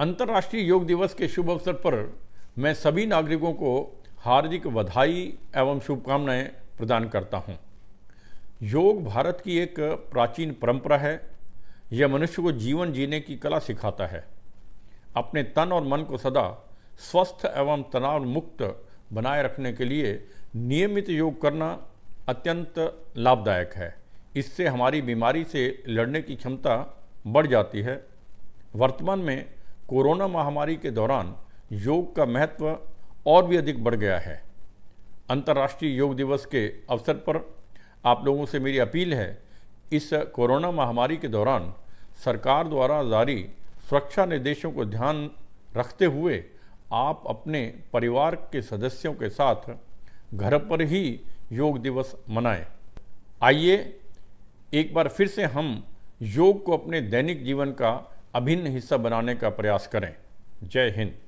अंतर्राष्ट्रीय योग दिवस के शुभ अवसर पर मैं सभी नागरिकों को हार्दिक बधाई एवं शुभकामनाएं प्रदान करता हूं। योग भारत की एक प्राचीन परंपरा है यह मनुष्य को जीवन जीने की कला सिखाता है अपने तन और मन को सदा स्वस्थ एवं तनाव मुक्त बनाए रखने के लिए नियमित योग करना अत्यंत लाभदायक है इससे हमारी बीमारी से लड़ने की क्षमता बढ़ जाती है वर्तमान में कोरोना महामारी के दौरान योग का महत्व और भी अधिक बढ़ गया है अंतर्राष्ट्रीय योग दिवस के अवसर पर आप लोगों से मेरी अपील है इस कोरोना महामारी के दौरान सरकार द्वारा जारी सुरक्षा निर्देशों को ध्यान रखते हुए आप अपने परिवार के सदस्यों के साथ घर पर ही योग दिवस मनाएं। आइए एक बार फिर से हम योग को अपने दैनिक जीवन का अभिन्न हिस्सा बनाने का प्रयास करें जय हिंद